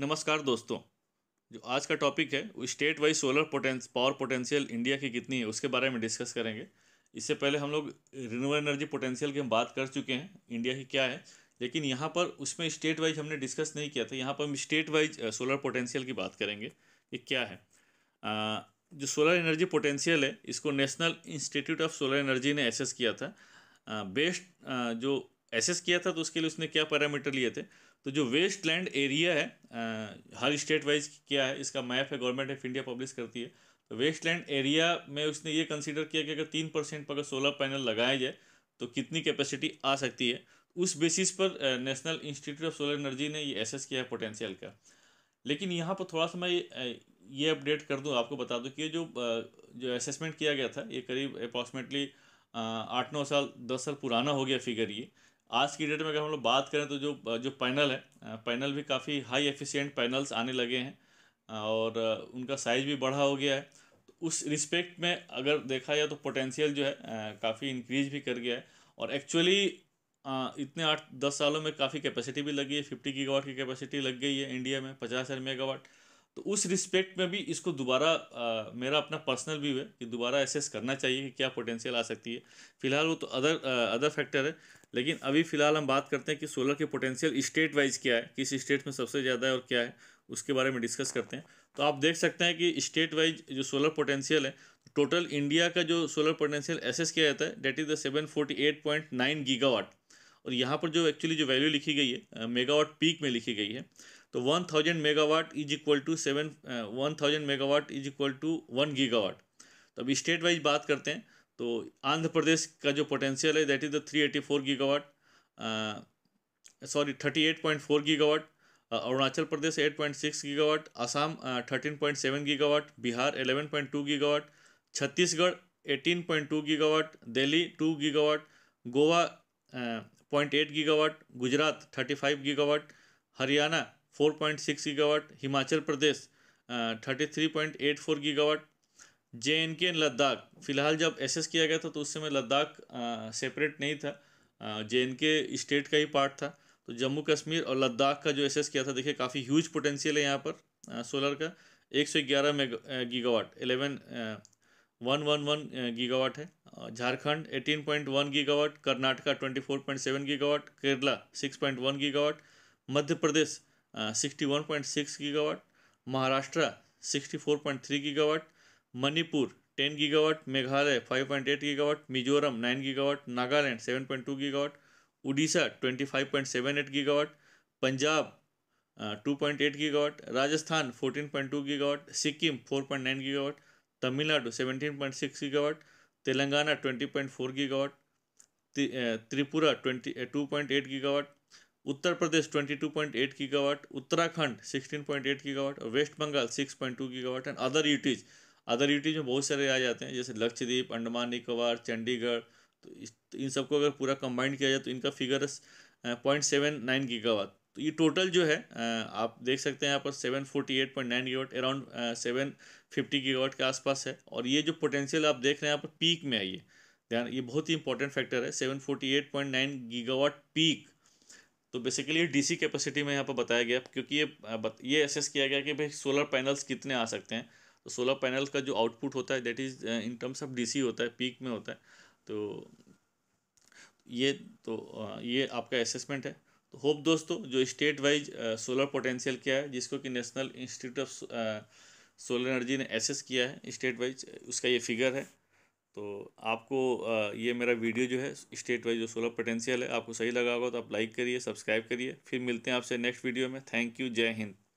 नमस्कार दोस्तों जो आज का टॉपिक है वो स्टेट वाइज सोलर पोटेंस पावर पोटेंशियल इंडिया की कितनी है उसके बारे में डिस्कस करेंगे इससे पहले हम लोग रिन्यूएबल एनर्जी पोटेंशियल की हम बात कर चुके हैं इंडिया की क्या है लेकिन यहाँ पर उसमें स्टेट वाइज हमने डिस्कस नहीं किया था यहाँ पर हम स्टेट वाइज सोलर पोटेंशियल की बात करेंगे कि क्या है आ, जो सोलर एनर्जी पोटेंशियल है इसको national institute of solar energy ने एसेस किया था बेस्ट जो एसेस किया था तो उसके लिए उसने क्या पैरामीटर लिए थे तो जो वेस्ट लैंड एरिया है आ, हर स्टेट वाइज क्या है इसका मैप है गवर्नमेंट ऑफ इंडिया पब्लिश करती है तो वेस्ट लैंड एरिया में उसने ये कंसिडर किया कि अगर तीन परसेंट पर अगर सोलर पैनल लगाए जाए तो कितनी कैपेसिटी आ सकती है उस बेसिस पर national institute of solar energy ने ये एसेस किया है पोटेंशियल का लेकिन यहाँ पर थोड़ा सा मैं ये अपडेट कर दूँ आपको बता दूँ कि जो जो असेसमेंट किया गया था ये करीब अप्रॉक्सीमेटली आठ नौ साल दस साल पुराना हो गया फिगर ये आज की डेट में अगर हम लोग बात करें तो जो जो पैनल है पैनल भी काफ़ी हाई एफिशिएंट पैनल्स आने लगे हैं और उनका साइज भी बढ़ा हो गया है तो उस रिस्पेक्ट में अगर देखा जाए तो पोटेंशियल जो है काफ़ी इंक्रीज भी कर गया है और एक्चुअली इतने आठ दस सालों में काफ़ी कैपेसिटी भी लगी है फिफ्टी गीगावाट की कैपेसिटी लग गई है इंडिया में पचास हज़ार मेगावाट तो उस रिस्पेक्ट में भी इसको दोबारा मेरा अपना पर्सनल व्यू है कि दोबारा एसेस करना चाहिए कि क्या पोटेंशियल आ सकती है फिलहाल वो तो अदर अदर फैक्टर है लेकिन अभी फ़िलहाल हम बात करते हैं कि सोलर के पोटेंशियल स्टेट वाइज क्या है किस स्टेट में सबसे ज़्यादा है और क्या है उसके बारे में डिस्कस करते हैं तो आप देख सकते हैं कि स्टेट वाइज जो सोलर पोटेंशियल है टोटल इंडिया का जो सोलर पोटेंशियल एसेस किया जाता है that is the seven forty eight point nine gigawatt और यहाँ पर जो एक्चुअली जो वैल्यू लिखी गई है मेगावाट पीक में लिखी गई है तो one thousand megawatt is equal to seven one thousand megawatt is equal to one gigawatt तो अभी स्टेट वाइज बात करते हैं तो आंध्र प्रदेश का जो पोटेंशियल है that is the three eighty four gigawatt sorry thirty eight point four gigawatt Arunachal Pradesh eight point six gigawatt Assam thirteen point seven gigawatt Bihar eleven point two gigawatt Chhattisgarh eighteen point two gigawatt Delhi two gigawatt Goa point eight gigawatt Gujarat thirty five gigawatt Haryana 4.6 gigawatt Himachal Pradesh thirty three point eight four gigawatt J and K Ladakh फ़िलहाल जब assess किया गया था तो उस समय Ladakh separate नहीं था जे एन के स्टेट का ही पार्ट था तो जम्मू कश्मीर और लद्दाख का जो एसेस किया था देखिए काफ़ी ह्यूज पोटेंशियल है यहाँ पर सोलर का एक सौ ग्यारह mega gigawatt eleven one one one gigawatt है Jharkhand eighteen point one gigawatt Karnataka twenty four point seven gigawatt Kerala six point one gigawatt Madhya Pradesh 61.6 one point six gigawatt Maharashtra sixty four point three gigawatt Manipur ten gigawatt Meghalaya five eight gigawatt Mizoram nine gigawatt Nagaland 7.2 point two gigawatt Orissa twenty five point seven eight gigawatt Punjab two point eight gigawatt Rajasthan fourteen point two gigawatt Sikkim four point gigawatt Tamil Nadu 17.6 point six gigawatt Telangana twenty four gigawatt Tripura twenty two point eight gigawatt Uttar Pradesh 22.8 gigawatt Uttarakhand 16.8 gigawatt और West Bengal 6.2 gigawatt and other UTs other UTs में बहुत सारे आ जाते हैं जैसे लक्षद्वीप अंडमान निकोबार चंडीगढ़ तो, तो इन सबको अगर पूरा कंबाइंड किया जाए तो इनका figure point seven nine gigawatt तो ये टोटल जो है आप देख सकते हैं यहाँ पर seven forty eight point nine gigawatt around seven fifty gigawatt के आसपास है और ये जो पोटेंशियल आप देख रहे हैं यहाँ पर पीक में आई है ध्यान ये बहुत ही इंपॉर्टेंट फैक्टर है seven forty eight point nine gigawatt peak तो बेसिकली डीसी कैपेसिटी में यहाँ पर बताया गया क्योंकि ये ये एसेस किया गया कि भाई सोलर पैनल्स कितने आ सकते हैं तो सोलर पैनल का जो आउटपुट होता है that is in terms of DC होता है पीक में होता है तो ये तो ये आपका असेसमेंट है तो होप दोस्तों जो स्टेट वाइज सोलर पोटेंशियल क्या है जिसको कि national institute of solar energy ने एसेस किया है स्टेट वाइज उसका ये फिगर है तो आपको ये मेरा वीडियो जो है स्टेट वाइज जो सोलर पोटेंशियल है आपको सही लगा होगा तो आप लाइक करिए सब्सक्राइब करिए फिर मिलते हैं आपसे नेक्स्ट वीडियो में थैंक यू जय हिंद